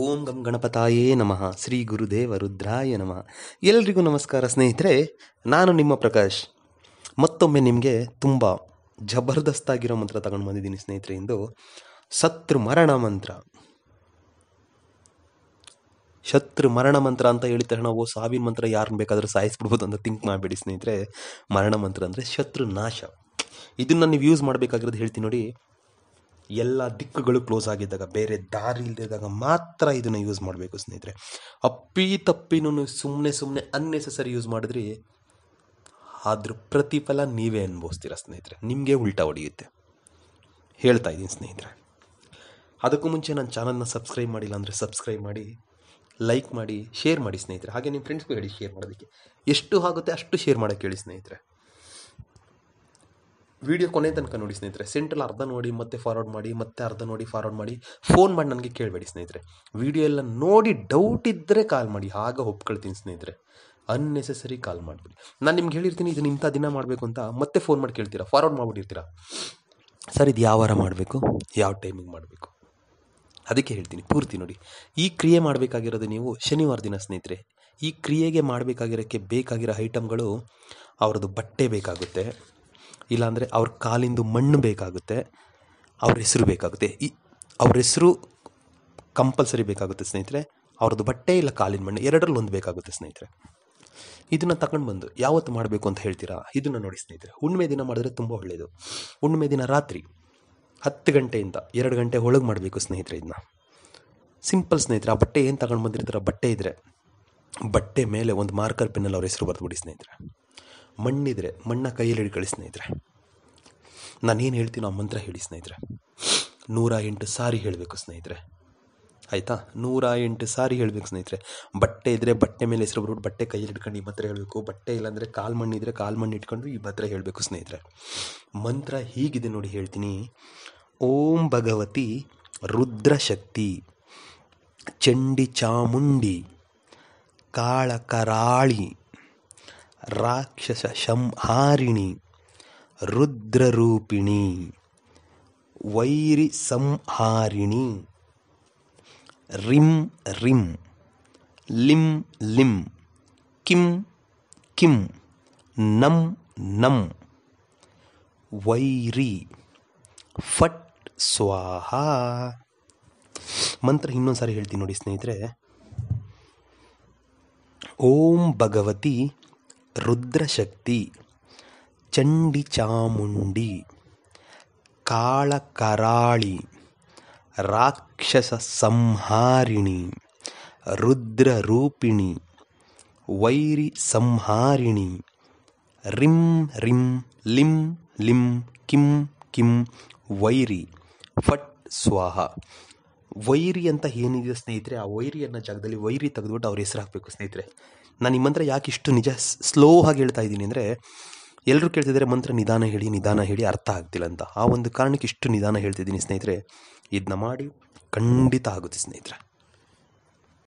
ಓಂ ಗಂ ಗಣಪತಾಯೇ ನಮಃ ಶ್ರೀ ಗುರುದೇವ ರುದ್ರಾಯ ನಮಃ ಎಲ್ರಿಗೂ ನಮಸ್ಕಾರ ಸ್ನೇಹಿತರೆ ನಾನು ನಿಮ್ಮ ಪ್ರಕಾಶ್ ಮತ್ತೊಮ್ಮೆ ನಿಮಗೆ ತುಂಬ ಜಬರ್ದಸ್ತಾಗಿರೋ ಮಂತ್ರ ತಗೊಂಡು ಬಂದಿದ್ದೀನಿ ಸ್ನೇಹಿತರೆ ಇಂದು ಶತ್ರು ಮರಣ ಮಂತ್ರ ಶತ್ರು ಮರಣ ಮಂತ್ರ ಅಂತ ಹೇಳಿದ ತಕ್ಷಣ ಓ ಸಾವಿನ ಮಂತ್ರ ಯಾರನ್ನು ಬೇಕಾದರೂ ಸಾಯಿಸ್ಬಿಡ್ಬೋದು ಅಂತ ಥಿಂಕ್ ಮಾಡಬೇಡಿ ಸ್ನೇಹಿತರೆ ಮರಣ ಮಂತ್ರ ಅಂದರೆ ಶತ್ರು ನಾಶ ಇದನ್ನು ನೀವು ಯೂಸ್ ಮಾಡಬೇಕಾಗಿರೋದು ಹೇಳ್ತೀನಿ ನೋಡಿ ಎಲ್ಲ ದಿಕ್ಕುಗಳು ಕ್ಲೋಸ್ ಆಗಿದ್ದಾಗ ಬೇರೆ ದಾರಿ ಇಲ್ಲದಿದ್ದಾಗ ಮಾತ್ರ ಇದನ್ನು ಯೂಸ್ ಮಾಡಬೇಕು ಸ್ನೇಹಿತರೆ ಅಪ್ಪಿ ತಪ್ಪಿನೂ ಸುಮ್ಮನೆ ಸುಮ್ಮನೆ ಅನ್ನೆಸೆಸರಿ ಯೂಸ್ ಮಾಡಿದ್ರಿ ಅದ್ರ ಪ್ರತಿಫಲ ನೀವೇ ಅನುಭವಿಸ್ತೀರ ಸ್ನೇಹಿತರೆ ನಿಮಗೆ ಉಲ್ಟಾ ಹೊಡೆಯುತ್ತೆ ಹೇಳ್ತಾ ಇದ್ದೀನಿ ಸ್ನೇಹಿತರೆ ಅದಕ್ಕೂ ಮುಂಚೆ ನನ್ನ ಚಾನಲ್ನ ಸಬ್ಸ್ಕ್ರೈಬ್ ಮಾಡಿಲ್ಲ ಅಂದರೆ ಸಬ್ಸ್ಕ್ರೈಬ್ ಮಾಡಿ ಲೈಕ್ ಮಾಡಿ ಶೇರ್ ಮಾಡಿ ಸ್ನೇಹಿತರೆ ಹಾಗೆ ನಿಮ್ಮ ಫ್ರೆಂಡ್ಸ್ಗೂ ಹೇಳಿ ಶೇರ್ ಮಾಡೋದಕ್ಕೆ ಎಷ್ಟು ಆಗುತ್ತೆ ಅಷ್ಟು ಶೇರ್ ಮಾಡೋಕ್ಕೆ ಹೇಳಿ ಸ್ನೇಹಿತರೆ ವಿಡಿಯೋ ಕೊನೆ ತನಕ ನೋಡಿ ಸ್ನೇಹಿತರೆ ಸೆಂಟ್ರಲ್ ಅರ್ಧ ನೋಡಿ ಮತ್ತೆ ಫಾರ್ವರ್ಡ್ ಮಾಡಿ ಮತ್ತೆ ಅರ್ಧ ನೋಡಿ ಫಾರ್ವರ್ಡ್ ಮಾಡಿ ಫೋನ್ ಮಾಡಿ ನನಗೆ ಕೇಳಬೇಡಿ ಸ್ನೇಹಿತರೆ ವೀಡಿಯೋ ಎಲ್ಲ ನೋಡಿ ಡೌಟ್ ಇದ್ದರೆ ಕಾಲ್ ಮಾಡಿ ಆಗ ಒಪ್ಕೊಳ್ತೀನಿ ಸ್ನೇಹಿತರೆ ಅನ್ನೆಸೆಸರಿ ಕಾಲ್ ಮಾಡಿಬಿಡಿ ನಾನು ನಿಮ್ಗೆ ಹೇಳಿರ್ತೀನಿ ಇದನ್ನು ಇಂಥ ದಿನ ಮಾಡಬೇಕು ಅಂತ ಮತ್ತೆ ಫೋನ್ ಮಾಡಿ ಕೇಳ್ತೀರಾ ಫಾರ್ವರ್ಡ್ ಮಾಡಿಬಿಟ್ಟಿರ್ತೀರಾ ಸರ್ ಇದು ಯಾವ ವಾರ ಮಾಡಬೇಕು ಯಾವ ಟೈಮಿಗೆ ಮಾಡಬೇಕು ಅದಕ್ಕೆ ಹೇಳ್ತೀನಿ ಪೂರ್ತಿ ನೋಡಿ ಈ ಕ್ರಿಯೆ ಮಾಡಬೇಕಾಗಿರೋದು ನೀವು ಶನಿವಾರ ದಿನ ಸ್ನೇಹಿತರೆ ಈ ಕ್ರಿಯೆಗೆ ಮಾಡಬೇಕಾಗಿರೋಕ್ಕೆ ಬೇಕಾಗಿರೋ ಐಟಮ್ಗಳು ಅವರದ್ದು ಬಟ್ಟೆ ಬೇಕಾಗುತ್ತೆ ಇಲ್ಲಾಂದರೆ ಅವ್ರ ಕಾಲಿಂದು ಮಣ್ಣು ಬೇಕಾಗುತ್ತೆ ಅವ್ರ ಹೆಸರು ಬೇಕಾಗುತ್ತೆ ಈ ಅವ್ರ ಹೆಸರು ಕಂಪಲ್ಸರಿ ಬೇಕಾಗುತ್ತೆ ಸ್ನೇಹಿತರೆ ಅವ್ರದ್ದು ಬಟ್ಟೆ ಇಲ್ಲ ಕಾಲಿನ ಮಣ್ಣು ಎರಡರಲ್ಲಿ ಬೇಕಾಗುತ್ತೆ ಸ್ನೇಹಿತರೆ ಇದನ್ನು ತಗೊಂಡು ಬಂದು ಯಾವತ್ತು ಮಾಡಬೇಕು ಅಂತ ಹೇಳ್ತೀರಾ ಇದನ್ನು ನೋಡಿ ಸ್ನೇಹಿತರೆ ಹುಣ್ಣಿಮೆ ದಿನ ಮಾಡಿದ್ರೆ ತುಂಬ ಒಳ್ಳೆಯದು ಹುಣ್ಣಿಮೆ ದಿನ ರಾತ್ರಿ ಹತ್ತು ಗಂಟೆಯಿಂದ ಎರಡು ಗಂಟೆ ಒಳಗೆ ಮಾಡಬೇಕು ಸ್ನೇಹಿತರೆ ಇದನ್ನ ಸಿಂಪಲ್ ಸ್ನೇಹಿತರೆ ಆ ಬಟ್ಟೆ ಏನು ತಗೊಂಡು ಬಂದಿರ್ತಾರೆ ಬಟ್ಟೆ ಇದ್ದರೆ ಬಟ್ಟೆ ಮೇಲೆ ಒಂದು ಮಾರ್ಕರ್ ಪೆನ್ನಲ್ಲಿ ಅವ್ರ ಹೆಸರು ಬಿಡಿ ಸ್ನೇಹಿತರೆ ಮಣ್ಣಿದ್ರೆ ಮಣ್ಣ ಕೈಯಲ್ಲಿ ಹಿಡ್ಕೊಳ್ಳಿ ಸ್ನೇಹಿತರೆ ನಾನೇನು ಹೇಳ್ತೀನೋ ಆ ಮಂತ್ರ ಹೇಳಿ ಸ್ನೇಹಿತರೆ ನೂರ ಎಂಟು ಸಾರಿ ಹೇಳಬೇಕು ಸ್ನೇಹಿತರೆ ಆಯಿತಾ ನೂರ ಎಂಟು ಸಾರಿ ಹೇಳಬೇಕು ಸ್ನೇಹಿತರೆ ಬಟ್ಟೆ ಇದ್ದರೆ ಬಟ್ಟೆ ಮೇಲೆ ಹೆಸರು ಬರ್ಬಿಟ್ಟು ಬಟ್ಟೆ ಕೈಯಲ್ಲಿ ಇಟ್ಕೊಂಡು ಈ ಮಂತ್ರ ಹೇಳಬೇಕು ಬಟ್ಟೆ ಇಲ್ಲಾಂದರೆ ಕಾಲು ಮಣ್ಣಿದ್ರೆ ಕಾಲು ಮಣ್ಣು ಇಟ್ಕೊಂಡು ಈ ಮಂತ್ರ ಹೇಳಬೇಕು ಸ್ನೇಹಿತರೆ ಮಂತ್ರ ಹೀಗಿದೆ ನೋಡಿ ಹೇಳ್ತೀನಿ ಓಂ ಭಗವತಿ ರುದ್ರಶಕ್ತಿ ಚಂಡಿ ಚಾಮುಂಡಿ ಕಾಳ ಕರಾಳಿ ರಾಕ್ಷಸ ಸಂಹಾರಿಣಿ ರುದ್ರರೂಪಿಣಿ ವೈರಿ ಸಂಹಾರಿಣಿ ರಿಂ ರಿಂ ಲಿಂ ಲಿಂ ಕಿಂ ಕಿಂ ನಂ ನಂ ವೈರಿ ಫಟ್ ಸ್ವಾಹ ಮಂತ್ರ ಇನ್ನೊಂದು ಸಾರಿ ಹೇಳ್ತೀನಿ ನೋಡಿ ಸ್ನೇಹಿತರೆ ಓಂ ಭಗವತಿ रुद्रशक्ति चण्डिचामुण्डी कालकराळी राक्षससंहारिणि रुद्ररूपिणी वैरिसंहारिणि रिं रिं लिं लिं किं किं वैरि फट् स्वाहा ವೈರಿ ಅಂತ ಏನಿದೆ ಸ್ನೇಹಿತರೆ ಆ ವೈರಿಯನ್ನು ಜಾಗದಲ್ಲಿ ವೈರಿ ತೆಗೆದುಬಿಟ್ಟು ಅವ್ರ ಹೆಸರು ಹಾಕಬೇಕು ಸ್ನೇಹಿತರೆ ನಾನು ಈ ಮಂತ್ರ ಯಾಕೆ ಇಷ್ಟು ನಿಜ ಸ್ಲೋ ಆಗಿ ಹೇಳ್ತಾ ಇದ್ದೀನಿ ಅಂದರೆ ಎಲ್ಲರೂ ಕೇಳ್ತಿದ್ದಾರೆ ಮಂತ್ರ ನಿಧಾನ ಹೇಳಿ ನಿಧಾನ ಹೇಳಿ ಅರ್ಥ ಆಗ್ತಿಲ್ಲ ಅಂತ ಆ ಒಂದು ಕಾರಣಕ್ಕೆ ಇಷ್ಟು ನಿಧಾನ ಹೇಳ್ತಿದ್ದೀನಿ ಸ್ನೇಹಿತರೆ ಇದನ್ನ ಮಾಡಿ ಖಂಡಿತ ಆಗುತ್ತೆ ಸ್ನೇಹಿತರೆ